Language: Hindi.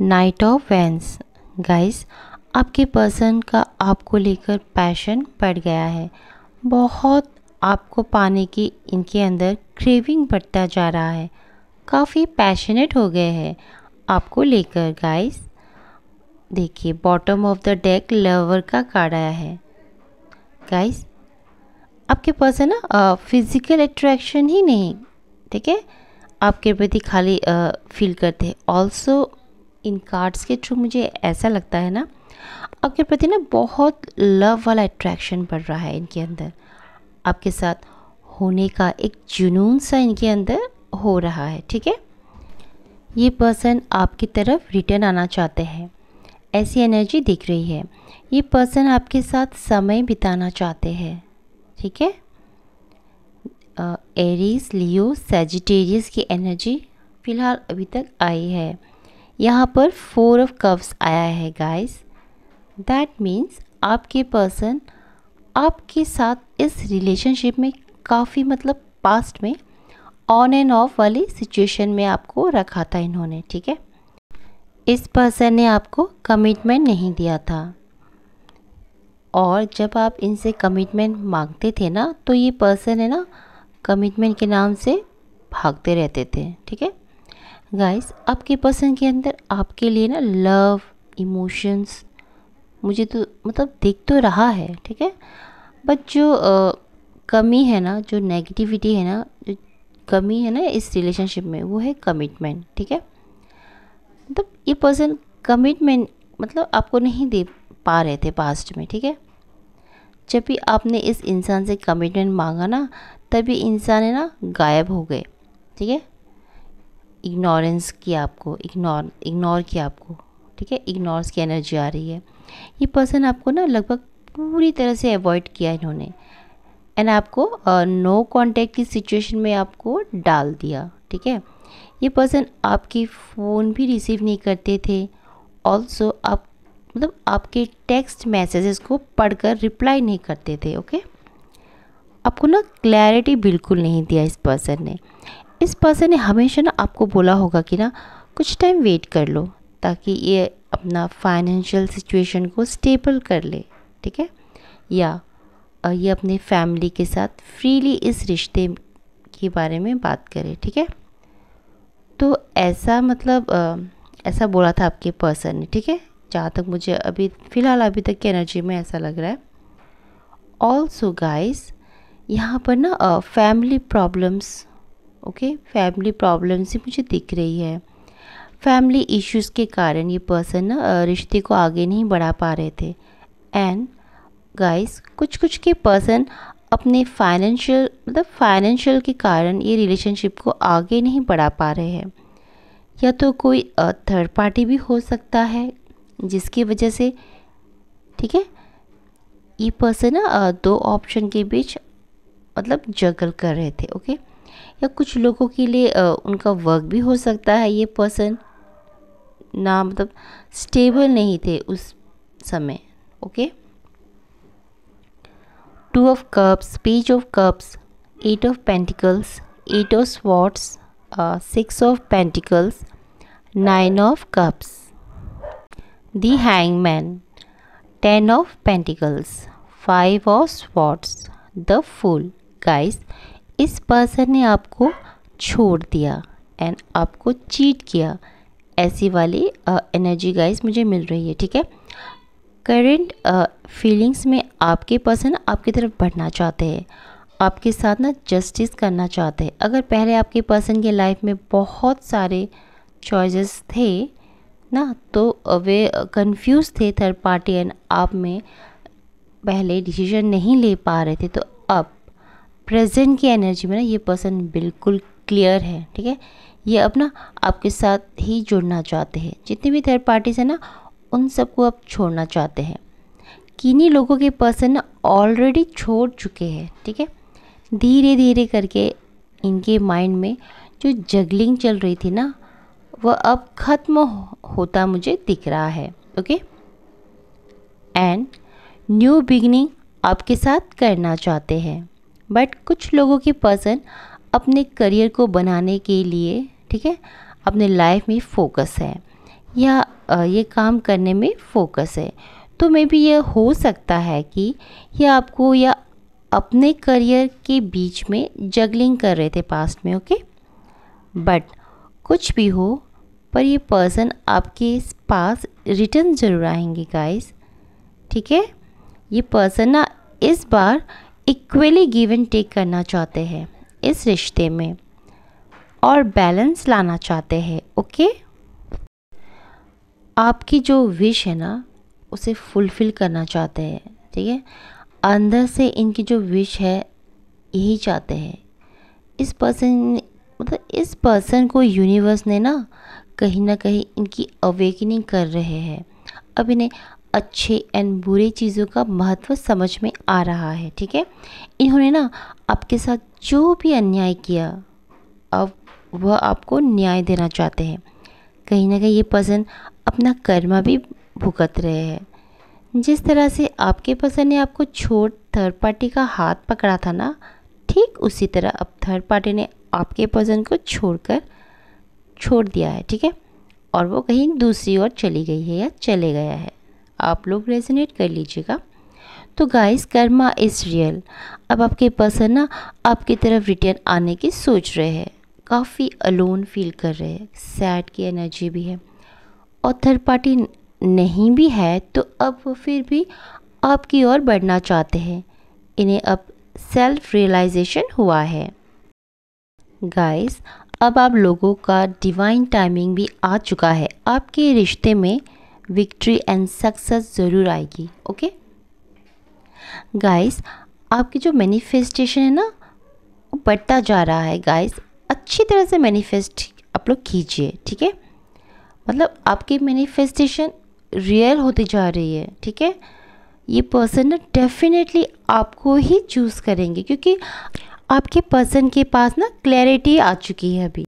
नाइट ऑफ वैंस गाइस आपके पर्सन का आपको लेकर पैशन बढ़ गया है बहुत आपको पाने की इनके अंदर क्रेविंग बढ़ता जा रहा है काफ़ी पैशनेट हो गए हैं आपको लेकर गाइस देखिए bottom of the deck lover का कार्ड आया है गाइस आपके पर्सन है ना फिज़िकल अट्रैक्शन ही नहीं ठीक है आपके प्रति खाली फील करते हैं ऑल्सो इन कार्ड्स के थ्रू मुझे ऐसा लगता है ना आपके प्रति ना बहुत लव वाला अट्रैक्शन बढ़ रहा है इनके अंदर आपके साथ होने का एक जुनून सा इनके अंदर हो रहा है ठीक है ये पर्सन आपकी तरफ रिटर्न आना चाहते हैं ऐसी एनर्जी दिख रही है ये पर्सन आपके साथ समय बिताना चाहते हैं ठीक है एरीज लियो सेजिटेरियस की एनर्जी फ़िलहाल अभी तक आई है यहाँ पर फोर ऑफ कप्स आया है गाइस दैट मीन्स आपके पर्सन आपके साथ इस रिलेशनशिप में काफ़ी मतलब पास्ट में ऑन एंड ऑफ वाली सिचुएशन में आपको रखा था इन्होंने ठीक है इस पर्सन ने आपको कमिटमेंट नहीं दिया था और जब आप इनसे कमिटमेंट मांगते थे ना तो ये पर्सन है ना कमिटमेंट के नाम से भागते रहते थे ठीक है गाइस आपके पर्सन के अंदर आपके लिए ना लव इमोशंस मुझे तो मतलब देख तो रहा है ठीक है बट जो आ, कमी है ना जो नेगेटिविटी है ना जो कमी है ना इस रिलेशनशिप में वो है कमिटमेंट ठीक है मतलब ये पर्सन कमिटमेंट मतलब आपको नहीं दे पा रहे थे पास्ट में ठीक है जब भी आपने इस इंसान से कमिटमेंट मांगा ना तभी इंसान है ना गायब हो गए ठीक है इग्नोरेंस की आपको इग्नोर इग्नोर किया आपको ठीक है इग्नोर्स की एनर्जी आ रही है ये पर्सन आपको ना लगभग पूरी तरह से अवॉइड किया इन्होंने एंड आपको नो uh, कांटेक्ट no की सिचुएशन में आपको डाल दिया ठीक है ये पर्सन आपकी फ़ोन भी रिसीव नहीं करते थे ऑल्सो आप मतलब आपके टेक्स्ट मैसेजेस को पढ़कर रिप्लाई नहीं करते थे ओके okay? आपको ना क्लैरिटी बिल्कुल नहीं दिया इस पर्सन ने इस पर्सन ने हमेशा ना आपको बोला होगा कि ना कुछ टाइम वेट कर लो ताकि ये अपना फाइनेंशियल सिचुएशन को स्टेबल कर ले ठीक है या ये अपने फैमिली के साथ फ्रीली इस रिश्ते के बारे में बात करे ठीक है तो ऐसा मतलब आ, ऐसा बोला था आपके पर्सन ने ठीक है जहाँ तक मुझे अभी फ़िलहाल अभी तक की एनर्जी में ऐसा लग रहा है ऑल्सो गाइस यहाँ पर ना family problems okay family problem से मुझे दिख रही है फैमिली इश्यूज़ के कारण ये पर्सन रिश्ते को आगे नहीं बढ़ा पा रहे थे एंड गाइस कुछ कुछ के पर्सन अपने फाइनेंशियल मतलब फाइनेंशियल के कारण ये रिलेशनशिप को आगे नहीं बढ़ा पा रहे हैं या तो कोई थर्ड पार्टी भी हो सकता है जिसकी वजह से ठीक है ये पर्सन ना दो ऑप्शन के बीच मतलब जगल कर रहे थे ओके या कुछ लोगों के लिए उनका वर्क भी हो सकता है ये पर्सन ना मतलब स्टेबल नहीं थे उस समय okay two of cups page of cups eight of pentacles eight of swords six of pentacles nine of cups the man ten of pentacles five of swords the fool guys इस पर्सन ने आपको छोड़ दिया एंड आपको चीट किया ऐसी वाली एनर्जी uh, गाइस मुझे मिल रही है ठीक है करेंट फीलिंग्स में आपके पर्सन आपकी तरफ बढ़ना चाहते हैं आपके साथ ना जस्टिस करना चाहते हैं अगर पहले आपके पर्सन के लाइफ में बहुत सारे चॉइसेस थे ना तो वे कंफ्यूज थे थर्ड पार्टी एंड आप में पहले डिसीजन नहीं ले पा रहे थे तो प्रेजेंट की एनर्जी में ना ये पर्सन बिल्कुल क्लियर है ठीक है ये अपना आपके साथ ही जुड़ना चाहते हैं जितनी भी थर्ड पार्टीज हैं ना उन सबको आप छोड़ना चाहते हैं किन्हीं लोगों के पर्सन ना ऑलरेडी छोड़ चुके हैं ठीक है धीरे धीरे करके इनके माइंड में जो जगलिंग चल रही थी ना वह अब ख़त्म होता मुझे दिख रहा है ओके एंड न्यू बिगनिंग आपके साथ करना चाहते हैं बट कुछ लोगों की पर्सन अपने करियर को बनाने के लिए ठीक है अपने लाइफ में फोकस है या ये काम करने में फोकस है तो मे बी यह हो सकता है कि यह आपको या अपने करियर के बीच में जगलिंग कर रहे थे पास्ट में ओके बट कुछ भी हो पर ये पर्सन आपके पास रिटर्न ज़रूर आएंगे गाइस ठीक है ये पर्सन ना इस बार इक्वली गिव एंड टेक करना चाहते हैं इस रिश्ते में और बैलेंस लाना चाहते हैं ओके आपकी जो विश है ना उसे फुलफ़िल करना चाहते हैं ठीक है अंदर से इनकी जो विश है यही चाहते हैं इस पर्सन मतलब इस पर्सन को यूनिवर्स ने ना कहीं ना कहीं इनकी अवेकनिंग कर रहे हैं अब इन्हें अच्छे एंड बुरे चीज़ों का महत्व समझ में आ रहा है ठीक है इन्होंने ना आपके साथ जो भी अन्याय किया अब वह आपको न्याय देना चाहते हैं कहीं ना कहीं ये पसंद अपना कर्मा भी भुगत रहे हैं जिस तरह से आपके पसंद ने आपको छोड़ थर्ड पार्टी का हाथ पकड़ा था ना ठीक उसी तरह अब थर्ड पार्टी ने आपके पसंद को छोड़कर छोड़ दिया है ठीक है और वो कहीं दूसरी ओर चली गई है या चले गया है आप लोग रेजिनेट कर लीजिएगा तो गाइस कर्मा इज़ रियल अब आपके पर्सन ना आपकी तरफ रिटर्न आने की सोच रहे हैं काफ़ी अलोन फील कर रहे हैं सैड की एनर्जी भी है और थर्ड पार्टी नहीं भी है तो अब वो फिर भी आपकी ओर बढ़ना चाहते हैं इन्हें अब सेल्फ रियलाइजेशन हुआ है गाइस अब आप लोगों का डिवाइन टाइमिंग भी आ चुका है आपके रिश्ते में विक्ट्री एंड सक्सेस ज़रूर आएगी ओके गाइस आपकी जो मैनिफेस्टेशन है ना वो बढ़ता जा रहा है गाइस अच्छी तरह से मैनिफेस्ट आप लोग कीजिए ठीक है मतलब आपकी मैनिफेस्टेशन रियल होती जा रही है ठीक है ये पर्सन ना डेफिनेटली आपको ही चूज़ करेंगे क्योंकि आपके पर्सन के पास ना क्लैरिटी आ चुकी है अभी